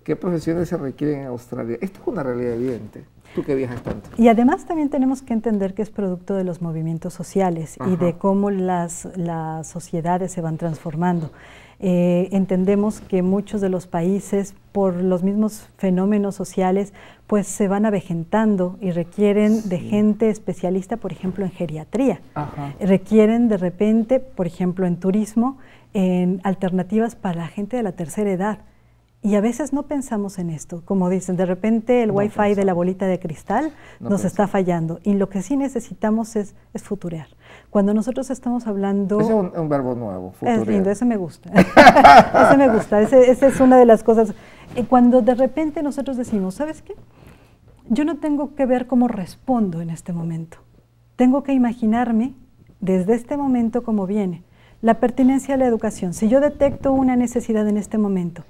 ¿Qué profesiones se requieren en Australia? Esto es una realidad evidente. Tú que viajas tanto. Y además también tenemos que entender que es producto de los movimientos sociales y de cómo las, las sociedades se van transformando. Eh, entendemos que muchos de los países, por los mismos fenómenos sociales, pues se van avejentando y requieren de gente especialista, por ejemplo, en geriatría. Requieren de repente, por ejemplo, en turismo, en alternativas para la gente de la tercera edad. Y a veces no pensamos en esto. Como dicen, de repente el wifi de la bolita de cristal nos está fallando. Y lo que sí necesitamos es, es futurear. Cuando nosotros estamos hablando... Es un, verbo nuevo, Es lindo, [laughs] ese me gusta. ese me gusta, esa es una de las cosas. Cuando de repente nosotros decimos, ¿sabes qué? Yo no tengo que ver cómo respondo en este momento. Tengo que imaginarme desde este momento cómo viene. La pertinencia a la educación. Si yo detecto una necesidad en este momento,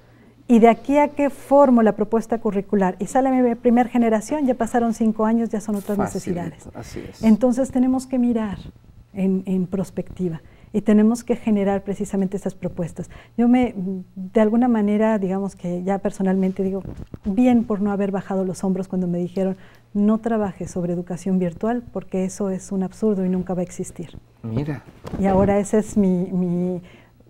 y de aquí a qué formo la propuesta curricular y sale mi primera generación, ya pasaron cinco años, ya son otras necesidades. Así es. Entonces tenemos que mirar en, prospectiva y tenemos que generar precisamente estas propuestas. Yo me, de alguna manera, digamos que ya personalmente digo, bien por no haber bajado los hombros cuando me dijeron, no trabaje sobre educación virtual porque eso es un absurdo y nunca va a existir. Mira. Y ahora ese es mi, mi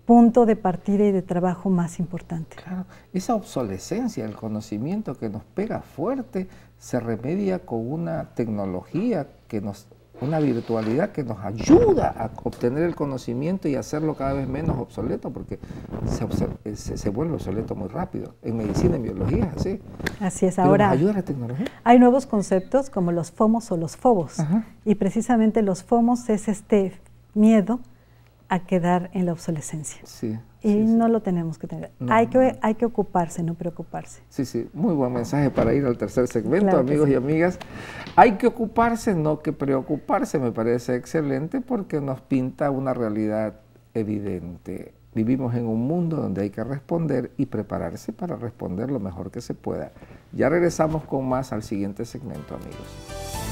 punto de partida y de trabajo más importante. Claro, esa obsolescencia el conocimiento que nos pega fuerte se remedia con una tecnología que nos una virtualidad que nos ayuda a obtener el conocimiento y hacerlo cada vez menos obsoleto, porque se, eh, vuelve obsoleto muy rápido. En medicina, y biología es así. Así es, ahora. ayuda la tecnología. Hay nuevos conceptos como los FOMOS o los FOBOS. Y precisamente los FOMOS es este miedo a quedar en la obsolescencia. Sí. Y no lo tenemos que tener. hay, que, hay que ocuparse, no preocuparse. Sí, sí, muy buen mensaje para ir al tercer segmento, amigos y amigas. Hay que ocuparse, no que preocuparse, me parece excelente porque nos pinta una realidad evidente. Vivimos en un mundo donde hay que responder y prepararse para responder lo mejor que se pueda. Ya regresamos con más al siguiente segmento, amigos.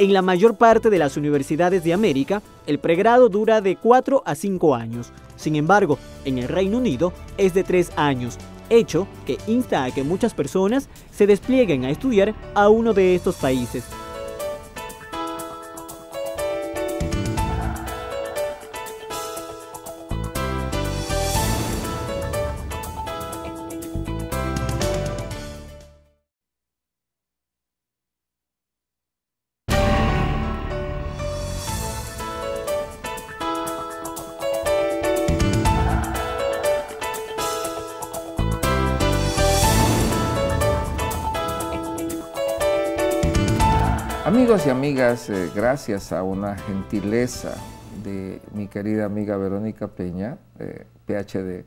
En la mayor parte de las universidades de América, el pregrado dura de 4 a 5 años. Sin embargo, en el Reino Unido es de 3 años, hecho que insta a que muchas personas se desplieguen a estudiar a uno de estos países. Amigos y amigas, eh, gracias a una gentileza de mi querida amiga Verónica Peña, eh, PhD,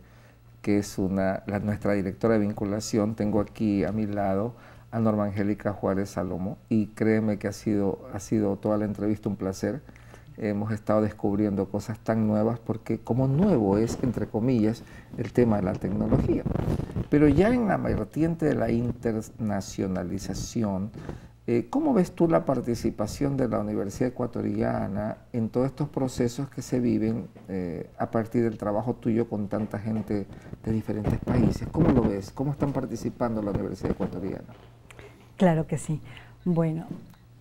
que es una, la, nuestra directora de vinculación, tengo aquí a mi lado a Norma Angélica Juárez Salomo y créeme que ha sido, ha sido toda la entrevista un placer. Hemos estado descubriendo cosas tan nuevas porque como nuevo es, entre comillas, el tema de la tecnología. Pero ya en la vertiente de la internacionalización, eh, ¿Cómo ves tú la participación de la Universidad Ecuatoriana en todos estos procesos que se viven eh, a partir del trabajo tuyo con tanta gente de diferentes países? ¿Cómo lo ves? ¿Cómo están participando la Universidad Ecuatoriana? Claro que sí. Bueno,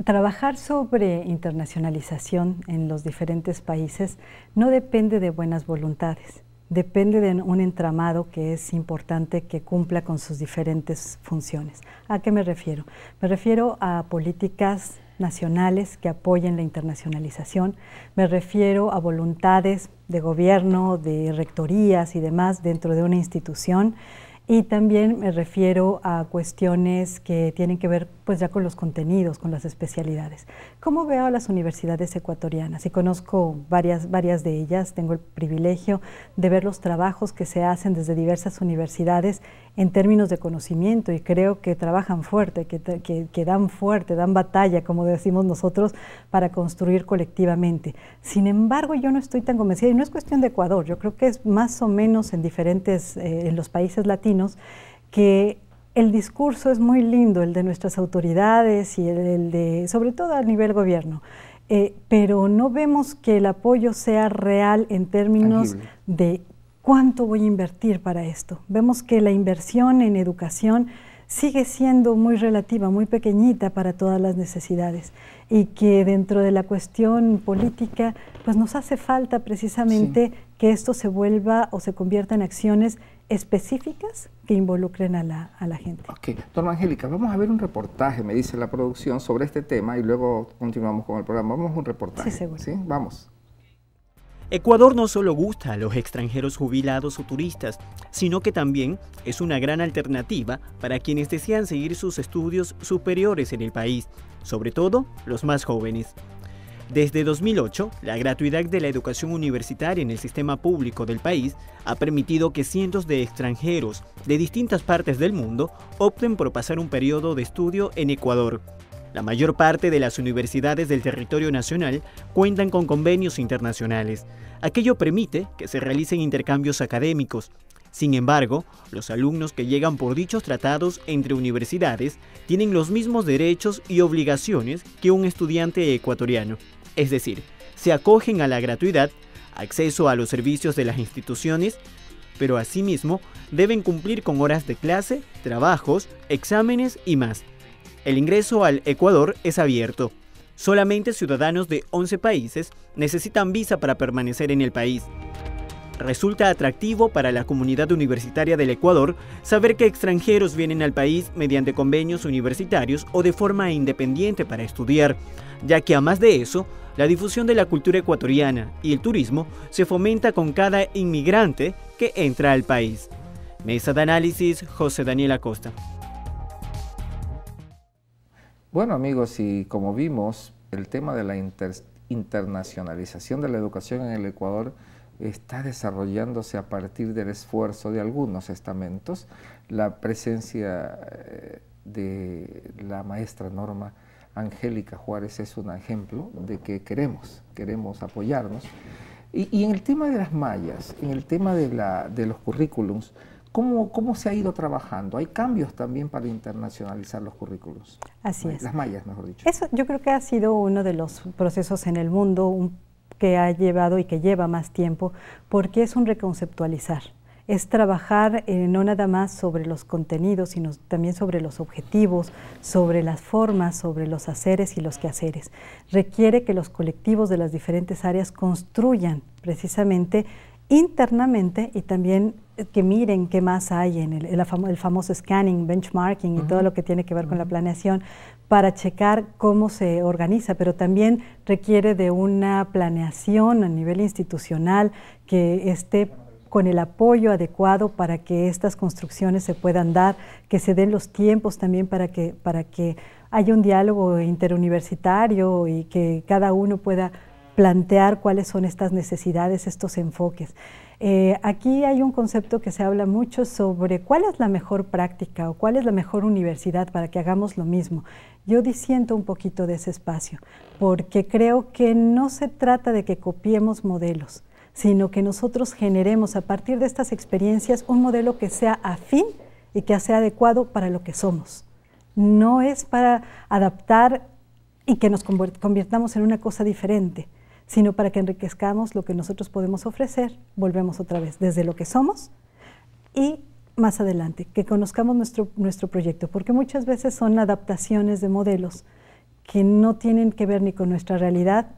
trabajar sobre internacionalización en los diferentes países no depende de buenas voluntades, depende de un entramado que es importante que cumpla con sus diferentes funciones. ¿A qué me refiero? Me refiero a políticas nacionales que apoyen la internacionalización, me refiero a voluntades de gobierno, de rectorías y demás dentro de una institución, y también me refiero a cuestiones que tienen que ver pues ya con los contenidos, con las especialidades. ¿Cómo veo las universidades ecuatorianas? Y conozco varias, varias de ellas, tengo el privilegio de ver los trabajos que se hacen desde diversas universidades en términos de conocimiento y creo que trabajan fuerte, que, dan fuerte, dan batalla, como decimos nosotros, para construir colectivamente. Sin embargo, yo no estoy tan convencida y no es cuestión de Ecuador, yo creo que es más o menos en diferentes, eh, en los países latinos, que el discurso es muy lindo, el de nuestras autoridades y el, de, sobre todo a nivel gobierno. Eh, pero no vemos que el apoyo sea real en términos de ¿cuánto voy a invertir para esto? Vemos que la inversión en educación sigue siendo muy relativa, muy pequeñita para todas las necesidades y que dentro de la cuestión política pues nos hace falta precisamente que esto se vuelva o se convierta en acciones específicas que involucren a la, a la gente. Ok, don Angélica, vamos a ver un reportaje, me dice la producción, sobre este tema y luego continuamos con el programa. Vamos a un reportaje. Sí, seguro. ¿sí? Vamos. Ecuador no solo gusta a los extranjeros jubilados o turistas, sino que también es una gran alternativa para quienes desean seguir sus estudios superiores en el país, sobre todo los más jóvenes. Desde 2008, la gratuidad de la educación universitaria en el sistema público del país ha permitido que cientos de extranjeros de distintas partes del mundo opten por pasar un periodo de estudio en Ecuador. La mayor parte de las universidades del territorio nacional cuentan con convenios internacionales. Aquello permite que se realicen intercambios académicos. Sin embargo, los alumnos que llegan por dichos tratados entre universidades tienen los mismos derechos y obligaciones que un estudiante ecuatoriano. Es decir, se acogen a la gratuidad, acceso a los servicios de las instituciones, pero asimismo deben cumplir con horas de clase, trabajos, exámenes y más. El ingreso al Ecuador es abierto. Solamente ciudadanos de 11 países necesitan visa para permanecer en el país. Resulta atractivo para la comunidad universitaria del Ecuador saber que extranjeros vienen al país mediante convenios universitarios o de forma independiente para estudiar, ya que además de eso, la difusión de la cultura ecuatoriana y el turismo se fomenta con cada inmigrante que entra al país. Mesa de análisis, José Daniel Acosta. Bueno amigos, y como vimos, el tema de la internacionalización de la educación en el Ecuador está desarrollándose a partir del esfuerzo de algunos estamentos, la presencia eh, de la maestra Norma Angélica Juárez es un ejemplo de que queremos, queremos apoyarnos. Y, en el tema de las mallas, en el tema de, la, de los currículums, ¿Cómo, ¿Cómo, se ha ido trabajando? Hay cambios también para internacionalizar los currículos. Así es. Las mallas, mejor dicho. Eso yo creo que ha sido uno de los procesos en el mundo que ha llevado y que lleva más tiempo, porque es un reconceptualizar. Es trabajar eh, no nada más sobre los contenidos, sino también sobre los objetivos, sobre las formas, sobre los haceres y los quehaceres. Requiere que los colectivos de las diferentes áreas construyan precisamente internamente y también eh, que miren qué más hay en el, famoso scanning, benchmarking y todo lo que tiene que ver con la planeación para checar cómo se organiza, pero también requiere de una planeación a nivel institucional que esté con el apoyo adecuado para que estas construcciones se puedan dar, que se den los tiempos también para que haya un diálogo interuniversitario y que cada uno pueda plantear cuáles son estas necesidades, estos enfoques. Eh, aquí hay un concepto que se habla mucho sobre cuál es la mejor práctica o cuál es la mejor universidad para que hagamos lo mismo. Yo disiento un poquito de ese espacio, porque creo que no se trata de que copiemos modelos, sino que nosotros generemos a partir de estas experiencias un modelo que sea afín y que sea adecuado para lo que somos. No es para adaptar y que nos convirtamos en una cosa diferente sino para que enriquezcamos lo que nosotros podemos ofrecer, volvemos otra vez desde lo que somos y más adelante, que conozcamos nuestro, nuestro proyecto, porque muchas veces son adaptaciones de modelos que no tienen que ver ni con nuestra realidad,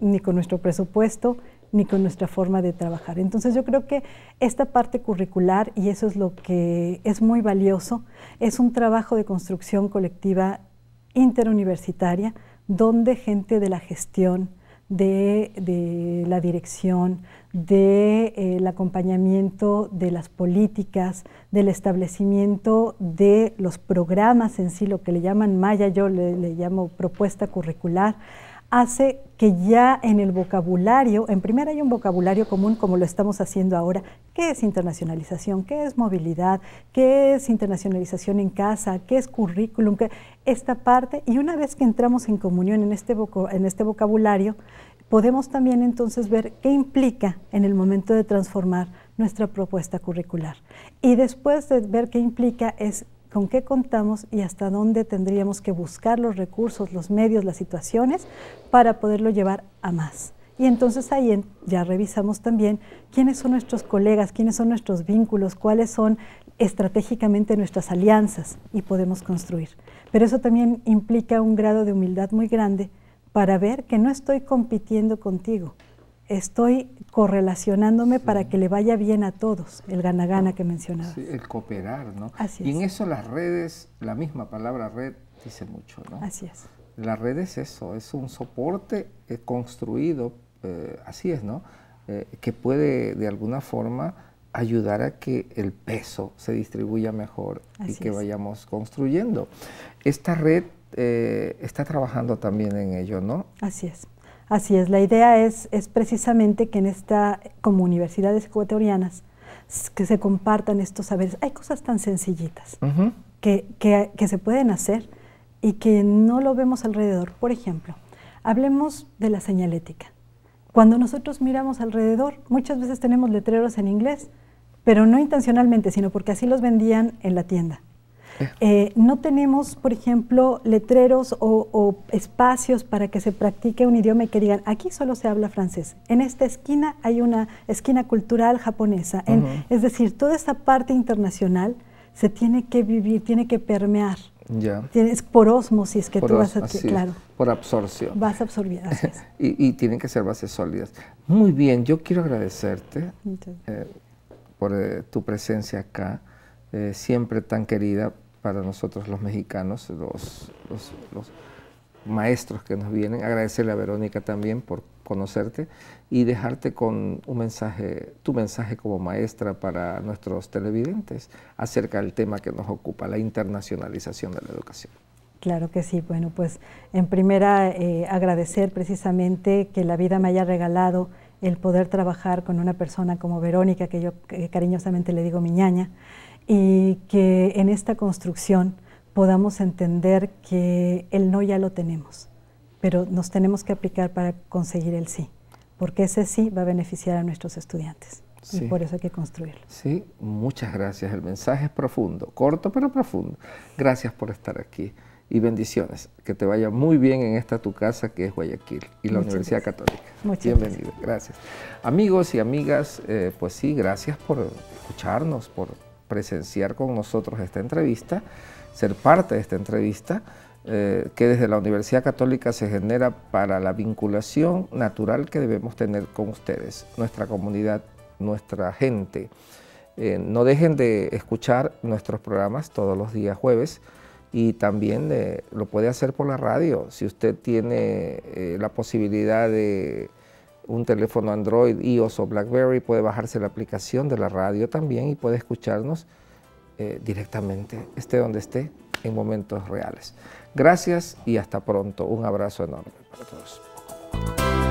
ni con nuestro presupuesto, ni con nuestra forma de trabajar. Entonces yo creo que esta parte curricular, y eso es lo que es muy valioso, es un trabajo de construcción colectiva interuniversitaria, donde gente de la gestión, de, la dirección, del de, eh, el acompañamiento de las políticas, del establecimiento de los programas en sí, lo que le llaman Maya, yo le llamo propuesta curricular hace que ya en el vocabulario, en primera hay un vocabulario común como lo estamos haciendo ahora, qué es internacionalización, qué es movilidad, qué es internacionalización en casa, qué es currículum, esta parte, y una vez que entramos en comunión en este, en este vocabulario, podemos también entonces ver qué implica en el momento de transformar nuestra propuesta curricular. Y después de ver qué implica es con qué contamos y hasta dónde tendríamos que buscar los recursos, los medios, las situaciones para poderlo llevar a más. Y entonces ahí ya revisamos también quiénes son nuestros colegas, quiénes son nuestros vínculos, cuáles son estratégicamente nuestras alianzas y podemos construir. Pero eso también implica un grado de humildad muy grande para ver que no estoy compitiendo contigo, estoy correlacionándome para que le vaya bien a todos, el gana-gana ah, que mencionaba. el cooperar, ¿no? Así es. Y en eso las redes, la misma palabra red dice mucho, ¿no? Así es. La red es eso, es un soporte eh, construido, eh, así es, ¿no? Eh, que puede de alguna forma ayudar a que el peso se distribuya mejor y que vayamos construyendo. Esta red está trabajando también en ello, ¿no? Así es. Así es, la idea es, es precisamente que en esta, como universidades ecuatorianas, que se compartan estos saberes. Hay cosas tan sencillitas que, que se pueden hacer y que no lo vemos alrededor. Por ejemplo, hablemos de la señalética. Cuando nosotros miramos alrededor, muchas veces tenemos letreros en inglés, pero no intencionalmente, sino porque así los vendían en la tienda. Eh, no tenemos, por ejemplo, letreros o, espacios para que se practique un idioma y que digan, aquí solo se habla francés, en esta esquina hay una esquina cultural japonesa. es decir, toda esta parte internacional se tiene que vivir, tiene que permear. Ya. Tienes por osmosis que tú vas a Por absorción. Vas a [laughs] y, tienen que ser bases sólidas. Muy bien, yo quiero agradecerte eh, por eh, tu presencia acá, siempre tan querida para nosotros los mexicanos, los, los, maestros que nos vienen. Agradecerle a Verónica también por conocerte y dejarte con un mensaje, tu mensaje como maestra para nuestros televidentes acerca del tema que nos ocupa, la internacionalización de la educación. Claro que sí. Bueno, pues en primera eh, agradecer precisamente que la vida me haya regalado el poder trabajar con una persona como Verónica, que yo cariñosamente le digo mi ñaña, y que en esta construcción podamos entender que el no ya lo tenemos, pero nos tenemos que aplicar para conseguir el sí, porque ese sí va a beneficiar a nuestros estudiantes. Y por eso hay que construirlo. Sí, muchas gracias. El mensaje es profundo, corto pero profundo. Gracias por estar aquí y bendiciones. Que te vaya muy bien en esta tu casa que es Guayaquil y la Universidad Católica. Muchas Bienvenido, gracias. gracias. Amigos y amigas, eh, pues sí, gracias por escucharnos, por presenciar con nosotros esta entrevista, ser parte de esta entrevista, eh, que desde la Universidad Católica se genera para la vinculación natural que debemos tener con ustedes, nuestra comunidad, nuestra gente. Eh, no dejen de escuchar nuestros programas todos los días jueves y también eh, lo puede hacer por la radio. Si usted tiene la posibilidad de un teléfono Android, iOS o BlackBerry, puede bajarse la aplicación de la radio también y puede escucharnos eh, directamente, esté donde esté, en momentos reales. Gracias y hasta pronto. Un abrazo enorme para todos.